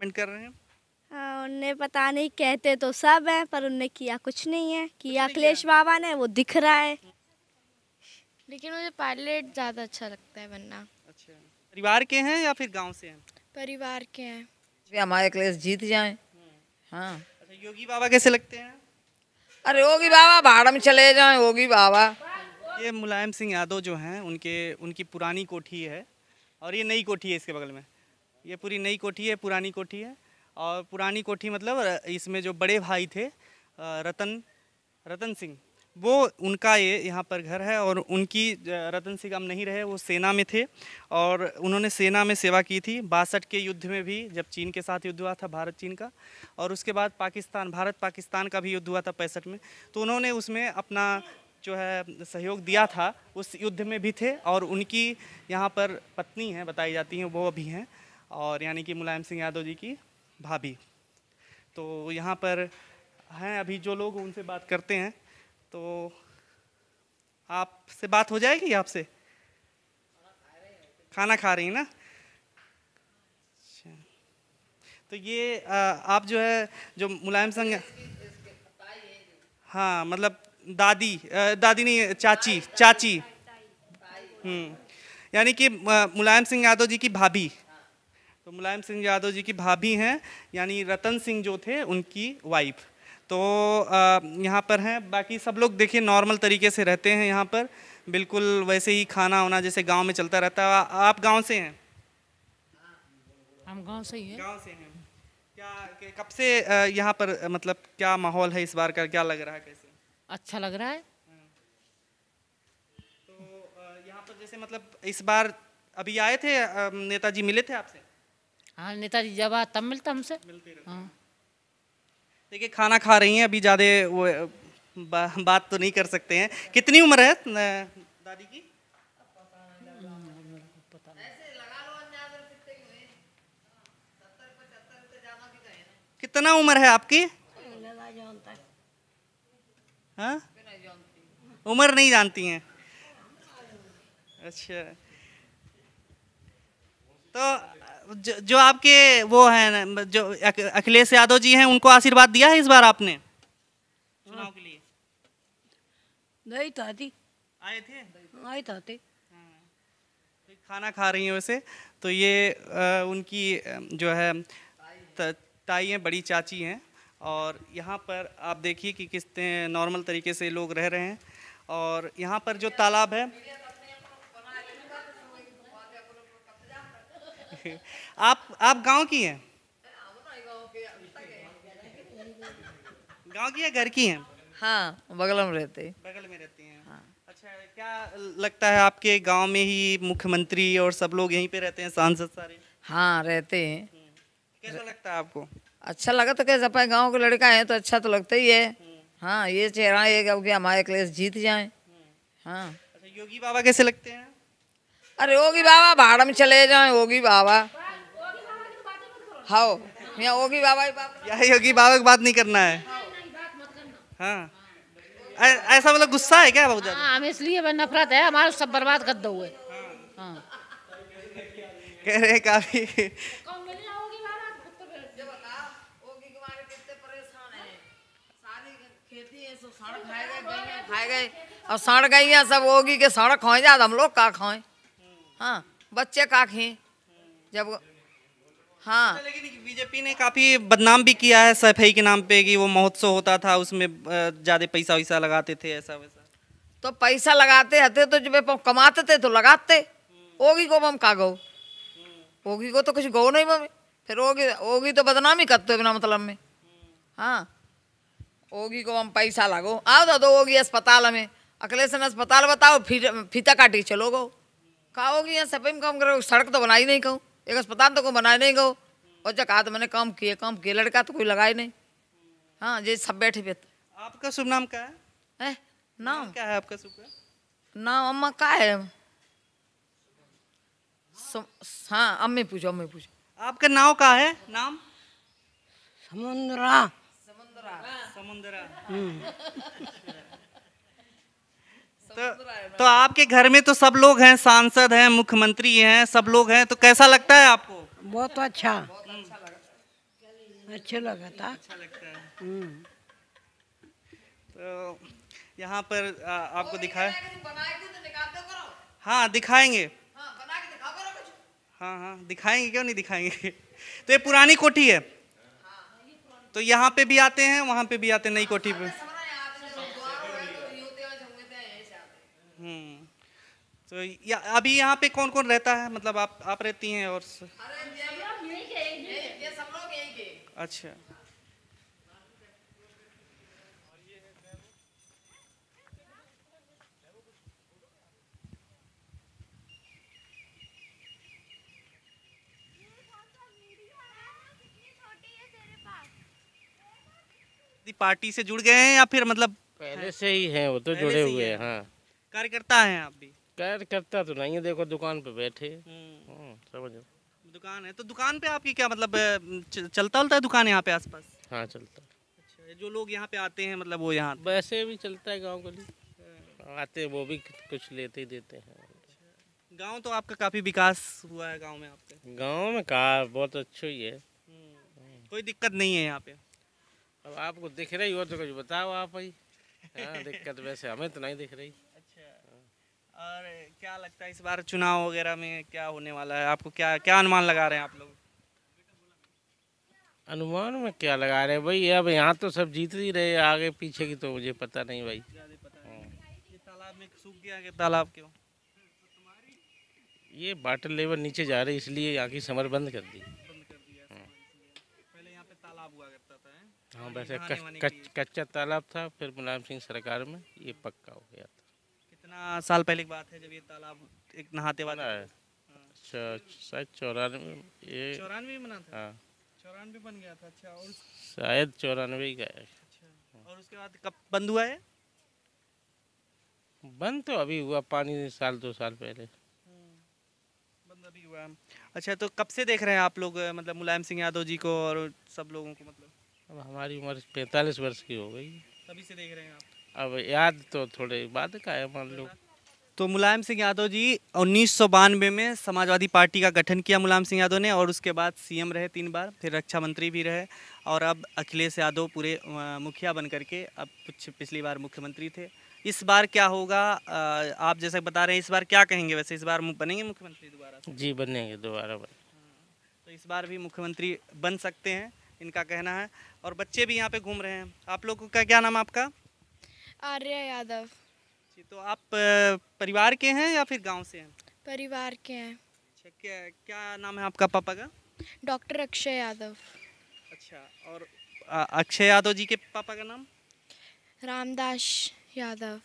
Comment कर रहे हैं हाँ, उन्हें पता नहीं कहते तो सब हैं पर उनने किया कुछ नहीं है किया अखिलेश बाबा ने वो दिख रहा है लेकिन मुझे पायलट ज़्यादा अच्छा लगता है बनना अच्छा परिवार के हैं या फिर गांव से हैं परिवार के हैं हमारे अखिलेश जीत जाए हम्म। हाँ अच्छा योगी बाबा कैसे लगते हैं अरे योगी बाबा भाड़ में चले जाए योगी बाबा ये मुलायम सिंह यादव जो हैं उनके उनकी पुरानी कोठी है और ये नई कोठी है इसके बगल में ये पूरी नई कोठी है पुरानी कोठी है और पुरानी कोठी मतलब इसमें जो बड़े भाई थे रतन रतन सिंह वो उनका ये यहाँ पर घर है और उनकी रतन सिंह अब नहीं रहे वो सेना में थे और उन्होंने सेना में सेवा की थी बासठ के युद्ध में भी जब चीन के साथ युद्ध हुआ था भारत चीन का और उसके बाद पाकिस्तान भारत पाकिस्तान का भी युद्ध हुआ था पैंसठ में तो उन्होंने उसमें अपना जो है सहयोग दिया था उस युद्ध में भी थे और उनकी यहाँ पर पत्नी हैं बताई जाती हैं वो अभी हैं और यानी कि मुलायम सिंह यादव जी की भाभी तो यहाँ पर हैं अभी जो लोग उनसे बात करते हैं तो आपसे बात हो जाएगी आपसे खाना खा रही हैं ना अच्छा तो ये आप जो है जो मुलायम सिंह हाँ मतलब दादी दादी नहीं चाची चाची हम्म यानी कि मुलायम सिंह यादव जी की भाभी तो मुलायम सिंह यादव जी की भाभी हैं यानी रतन सिंह जो थे उनकी वाइफ तो यहाँ पर हैं बाकी सब लोग देखिए नॉर्मल तरीके से रहते हैं यहाँ पर बिल्कुल वैसे ही खाना होना जैसे गांव में चलता रहता है आप गांव से हैं हम गांव से ही हैं गांव से हैं क्या कब से यहाँ पर मतलब क्या माहौल है इस बार का क्या लग रहा है कैसे अच्छा लग रहा है तो यहाँ पर जैसे मतलब इस बार अभी आए थे नेताजी मिले थे आपसे हाँ नेताजी जब आ तब मिलता हमसे हाँ देखिए खाना खा रही हैं अभी ज़्यादा वो बा, बात तो नहीं कर सकते हैं कितनी उम्र है दादी की कितना उम्र है आपकी हाँ? उम्र नहीं जानती हैं अच्छा तो जो, जो आपके वो हैं जो अखिलेश यादव जी हैं उनको आशीर्वाद दिया है इस बार आपने चुनाव के लिए नहीं ताती आए थे आए ताते हाँ। खाना खा रही हैं वैसे तो ये उनकी जो है ताई हैं बड़ी चाची हैं और यहाँ पर आप देखिए कि किस नॉर्मल तरीके से लोग रह रहे हैं और यहाँ पर जो तालाब है ओके आप आप गांव की हैं गांव की या घर की हैं हाँ बगल में रहते हैं बगल में रहती हैं हाँ अच्छा क्या लगता है आपके गांव में ही मुख्यमंत्री और सब लोग यहीं पे रहते हैं सांसद सारे हाँ रहते हैं हम्म। कैसा लगता है आपको अच्छा लगा तो कैसे अपने गाँव के लड़का है तो अच्छा तो लगता ही है हाँ ये चेहरा ये कि हमारे क्लेश जीत जाए हम्म। हाँ अच्छा योगी बाबा कैसे लगते हैं अरे ओगी बाबा भाड़ में चले जाए ओगी बाबा हाओ यहाँ ओगी बाबा यहाँ योगी बाबा की बात नहीं करना है हाँ ऐसा मतलब गुस्सा है क्या बहुत हाँ, हम हमें इसलिए नफरत है हमारा सब बर्बाद कर दो है हाँ। कह रहे काफी और सड़ गई सब ओगी के सड़क खोए जाए हम लोग का खाए हाँ बच्चे काखें जब हाँ अच्छा, लेकिन बीजेपी ने काफ़ी बदनाम भी किया है सफाई के नाम पे कि वो महोत्सव होता था उसमें ज़्यादा पैसा वैसा लगाते थे ऐसा वैसा तो पैसा लगाते हते तो जब कमाते थे तो लगाते ओगी को मम का गो ओगी को तो कुछ गो नहीं मम फिर ओगी ओगी तो ही करते बिना मतलब में हाँ ओगी को हम पैसा लगो आओ दो ओगी अस्पताल में अखिलेश अस्पताल बताओ फिर फीता काटी चलो गो कहोगे यहाँ सफाई में काम करो सड़क तो बनाई नहीं कहूँ एक अस्पताल तो कोई बनाए नहीं गो और जब कहा तो मैंने काम किए काम किए लड़का तो कोई लगाए नहीं हाँ जी सब बैठे पे आपका शुभ नाम क्या है, नाम? क्या है आपका शुभ नाम अम्मा का है हाँ अम्मी पूछो अम्मी पूछो आपका नाव का है नाम समुद्रा समुद्रा समुद्रा तो, तो, आपके घर में तो सब लोग हैं सांसद हैं मुख्यमंत्री हैं सब लोग हैं तो कैसा लगता है आपको बहुत अच्छा अच्छा लगा था अच्छा लगता है हम्म। तो यहाँ पर आपको दिखाए तो हाँ दिखाएंगे हाँ, हाँ हाँ दिखाएंगे क्यों नहीं दिखाएंगे तो ये पुरानी कोठी है हाँ, तो यहाँ पे भी आते हैं वहाँ पे भी आते नई कोठी पे तो या, अभी यहाँ पे कौन कौन रहता है मतलब आप आप रहती हैं और अच्छा पार्टी से जुड़ गए हैं या फिर मतलब पहले से ही हैं वो तो जुड़े हुए हैं हाँ कार्यकर्ता हैं आप भी कैर करता तो नहीं है देखो दुकान पे बैठे हम्म। हम्म, समझो दुकान है तो दुकान पे आपकी क्या मतलब चलता उलता है दुकान यहाँ पे आसपास हाँ चलता अच्छा जो लोग यहाँ पे आते हैं मतलब वो यहाँ वैसे भी चलता है गांव के लिए आते हैं वो भी कुछ लेते ही देते हैं गांव तो आपका काफी विकास हुआ है गांव में आपके गांव में कहा बहुत अच्छा ही है हम्म, कोई दिक्कत नहीं है यहाँ पे अब आपको दिख रही हो तो कुछ बताओ आप भाई हाँ, दिक्कत वैसे हमें तो नहीं दिख रही और क्या लगता है इस बार चुनाव वगैरह में क्या होने वाला है आपको क्या क्या अनुमान लगा रहे हैं आप लोग अनुमान में क्या लगा रहे हैं भाई अब यहाँ तो सब जीत ही रहे आगे पीछे की तो मुझे पता नहीं भाई तालाब में सूख गया तालाब क्यों ये वाटर लेवल नीचे जा रही इसलिए यहाँ की समर बंद कर दी हाँ।, हाँ वैसे कच्चा तालाब था फिर मुलायम सिंह सरकार में ये पक्का हो गया कितना साल पहले की बात है जब ये तालाब एक नहाते वाला है अच्छा, शायद चौरानवे ये चौरानवे बना था हाँ। चौरानवे बन गया था अच्छा और शायद चौरानवे ही गया अच्छा और उसके बाद कब बंद हुआ है बंद तो अभी हुआ पानी साल दो साल पहले हम्म, बंद अभी हुआ अच्छा तो कब से देख रहे हैं आप लोग मतलब मुलायम सिंह यादव जी को और सब लोगों को मतलब अब हमारी उम्र पैंतालीस वर्ष की हो गई तभी से देख रहे हैं आप अब याद तो थोड़े बाद का है मान लो तो मुलायम सिंह यादव जी उन्नीस में समाजवादी पार्टी का गठन किया मुलायम सिंह यादव ने और उसके बाद सीएम रहे तीन बार फिर रक्षा मंत्री भी रहे और अब अखिलेश यादव पूरे मुखिया बन करके अब कुछ पिछली बार मुख्यमंत्री थे इस बार क्या होगा आप जैसे बता रहे हैं इस बार क्या कहेंगे वैसे इस बार बनेंगे मुख्यमंत्री दोबारा जी बनेंगे दोबारा बने हाँ, तो इस बार भी मुख्यमंत्री बन सकते हैं इनका कहना है और बच्चे भी यहाँ पे घूम रहे हैं आप लोगों का क्या नाम आपका आर्या यादव जी तो आप परिवार के हैं या फिर गांव से हैं परिवार के हैं अच्छा क्या क्या नाम है आपका पापा का डॉक्टर अक्षय यादव अच्छा और अक्षय यादव जी के पापा का नाम रामदास यादव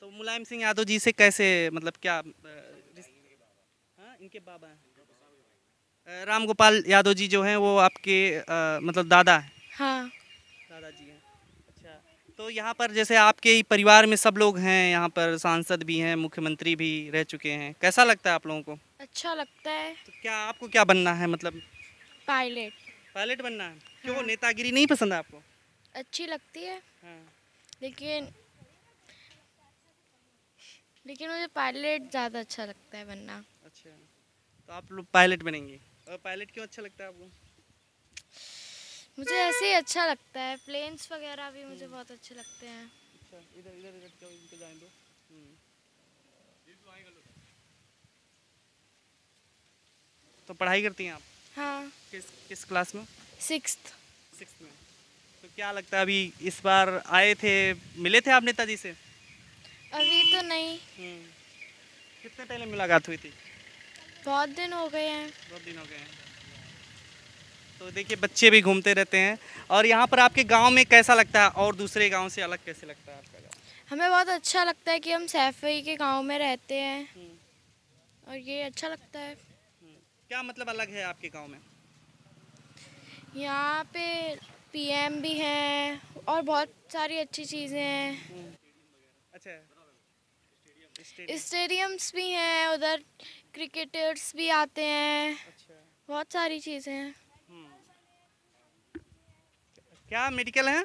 तो मुलायम सिंह यादव जी से कैसे मतलब क्या हाँ इनके बाबा हैं राम गोपाल यादव जी जो हैं वो आपके आ, मतलब दादा हैं हाँ दादाजी हैं तो यहाँ पर जैसे आपके ही परिवार में सब लोग हैं यहाँ पर सांसद भी हैं मुख्यमंत्री भी रह चुके हैं कैसा लगता है आप लोगों को अच्छा लगता है तो क्या आपको क्या बनना है मतलब पायलट पायलट बनना है क्यों हाँ। नेतागिरी नहीं पसंद है आपको अच्छी लगती है हाँ। लेकिन लेकिन मुझे पायलट ज़्यादा अच्छा लगता है बनना अच्छा तो आप लोग पायलट बनेंगे और पायलट क्यों अच्छा लगता है आपको मुझे ऐसे ही अच्छा लगता है प्लेन्स वगैरह भी मुझे बहुत अच्छे लगते हैं अच्छा इधर इधर इधर इनको जाने दो हम्म। तो पढ़ाई करती हैं आप हाँ किस किस क्लास में सिक्स्थ सिक्स्थ में तो क्या लगता है अभी इस बार आए थे मिले थे आप नेताजी से अभी तो नहीं हम्म। कितने पहले मुलाकात हुई थी बहुत दिन हो गए हैं बहुत दिन हो गए हैं तो देखिए बच्चे भी घूमते रहते हैं और यहाँ पर आपके गाँव में कैसा लगता है और दूसरे गाँव से अलग कैसे लगता है आपका हमें बहुत अच्छा लगता है कि हम सैफई के गाँव में रहते हैं हम्म। और ये अच्छा लगता है हम्म। क्या मतलब अलग है आपके गाँव में यहाँ पे पीएम भी हैं और बहुत सारी अच्छी चीज़ें हैं अच्छा स्टेडियम्स भी हैं उधर क्रिकेटर्स भी आते हैं अच्छा। बहुत सारी चीज़ें हैं क्या मेडिकल है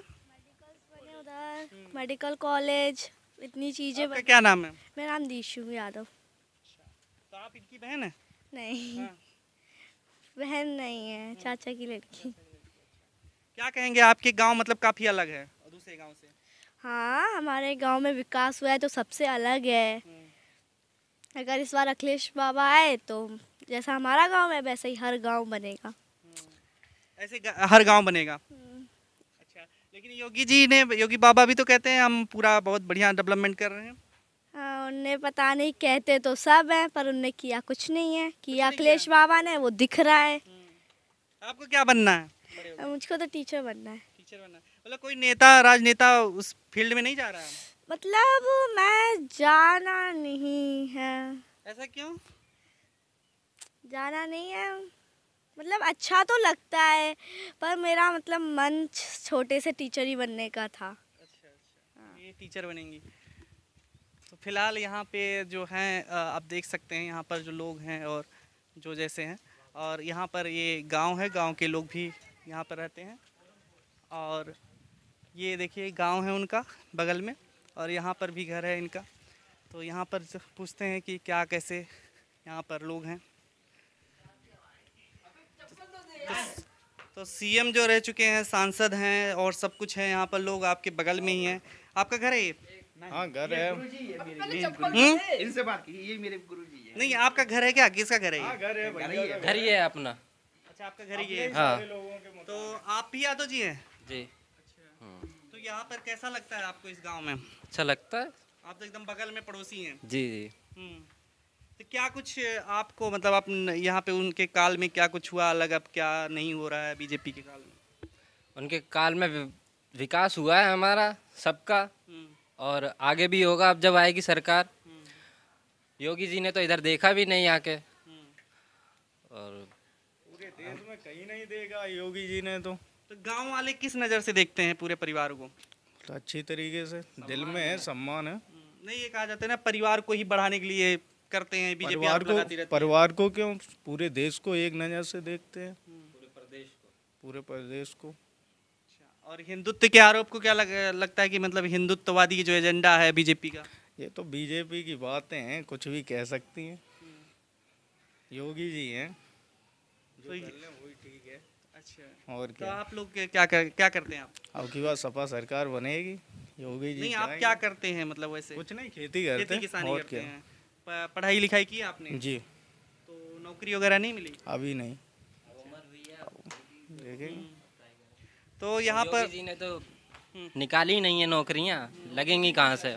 उधर मेडिकल कॉलेज इतनी चीजें क्या नाम है मेरा नाम दीशु यादव अच्छा, तो आप इनकी बहन है नहीं हाँ। बहन नहीं है चाचा की लड़की अच्छा। क्या कहेंगे आपके गांव मतलब काफी अलग है दूसरे गांव से हाँ हमारे गांव में विकास हुआ है तो सबसे अलग है हम्म। अगर इस बार अखिलेश बाबा आए तो जैसा हमारा गांव है वैसे ही हर गांव बनेगा हम्म। ऐसे हर गांव बनेगा हम्म। लेकिन योगी जी ने योगी बाबा भी तो कहते हैं हम पूरा बहुत बढ़िया डेवलपमेंट कर रहे हैं हाँ, उनने पता नहीं कहते तो सब हैं पर उनने किया कुछ नहीं है किया अखिलेश बाबा ने वो दिख रहा है हम्म। आपको क्या बनना है मुझको तो टीचर बनना है टीचर बनना मतलब कोई नेता राजनेता उस फील्ड में नहीं जा रहा है मतलब मैं जाना नहीं है ऐसा क्यों जाना नहीं है मतलब अच्छा तो लगता है पर मेरा मतलब मन छोटे से टीचर ही बनने का था अच्छा अच्छा हाँ। ये टीचर बनेंगी तो फिलहाल यहाँ पे जो हैं आप देख सकते हैं यहाँ पर जो लोग हैं और जो जैसे हैं और यहाँ पर ये गांव है गांव के लोग भी यहाँ पर रहते हैं और ये देखिए गांव है उनका बगल में और यहाँ पर भी घर है इनका तो यहाँ पर पूछते हैं कि क्या कैसे यहाँ पर लोग हैं तो, हाँ। तो सीएम जो रह चुके हैं सांसद हैं और सब कुछ है यहाँ पर लोग आपके बगल में ही हैं आपका घर है ये हाँ घर है हम्म? इनसे बात ये मेरे गुरुजी है नहीं आपका घर है क्या किसका घर है हाँ, घर है घर ही है अपना अच्छा आपका घर ही है हाँ। तो आप भी यादव जी हैं जी अच्छा। तो यहाँ पर कैसा लगता है आपको इस गाँव में अच्छा लगता है आप तो एकदम बगल में पड़ोसी हैं जी जी हम्म। तो क्या कुछ आपको मतलब आप यहाँ पे उनके काल में क्या कुछ हुआ अलग अब क्या नहीं हो रहा है बीजेपी के काल में उनके काल में विकास हुआ है हमारा सबका हम्म। और आगे भी होगा अब जब आएगी सरकार हम्म। योगी जी ने तो इधर देखा भी नहीं आके हम्म। और पूरे देश में कहीं नहीं देखा योगी जी ने तो तो गांव वाले किस नज़र से देखते हैं पूरे परिवार को तो अच्छी तरीके से दिल में है सम्मान है नहीं ये कहा जाता है ना परिवार को ही बढ़ाने के लिए करते हैं बीजेपी परिवार को परिवार को क्यों पूरे देश को एक नज़र से देखते हैं पूरे प्रदेश को पूरे प्रदेश को अच्छा, और हिंदुत्व के आरोप को क्या लग, लगता है कि मतलब हिंदुत्ववादी जो एजेंडा है बीजेपी का ये तो बीजेपी की बातें हैं कुछ भी कह सकती हैं योगी जी हैं तो ठीक है अच्छा और तो क्या तो आप लोग क्या कर, क्या करते हैं आप अब की बात सपा सरकार बनेगी योगी जी नहीं आप क्या करते हैं मतलब वैसे कुछ नहीं खेती करते खेती किसानी करते हैं पढ़ाई लिखाई की आपने जी तो नौकरी वगैरह नहीं मिली अभी नहीं अच्छा। हम्म। तो यहाँ पर तो हम्म। निकाली नहीं है नौकरियाँ लगेंगी कहाँ से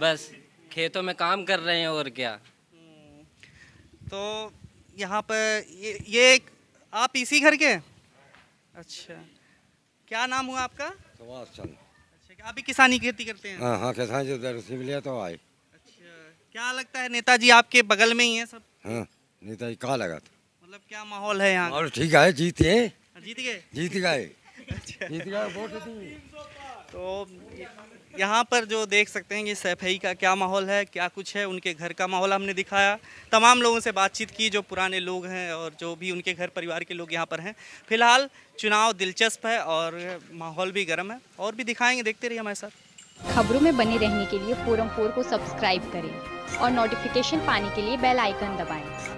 बस खेतों में काम कर रहे हैं और क्या हम्म। तो यहाँ पर ये, ये आप इसी घर के अच्छा क्या नाम हुआ आपका सुभाष चंद्र अच्छा अभी किसानी खेती करते हैं हाँ हाँ किसान जो तो आए क्या लगता है नेताजी आपके बगल में ही है सब हाँ नेताजी कहा लगा था मतलब क्या माहौल है यहाँ और ठीक है जीत गए हाँ, जीत गए जीत गए अच्छा। तो यहाँ पर जो देख सकते हैं कि सैफई का क्या माहौल है क्या कुछ है उनके घर का माहौल हमने दिखाया तमाम लोगों से बातचीत की जो पुराने लोग हैं और जो भी उनके घर परिवार के लोग यहाँ पर हैं फिलहाल चुनाव दिलचस्प है और माहौल भी गर्म है और भी दिखाएंगे देखते रहिए हमारे साथ खबरों में बने रहने के लिए फोरम फोर को सब्सक्राइब करें और नोटिफिकेशन पाने के लिए बेल आइकन दबाएं।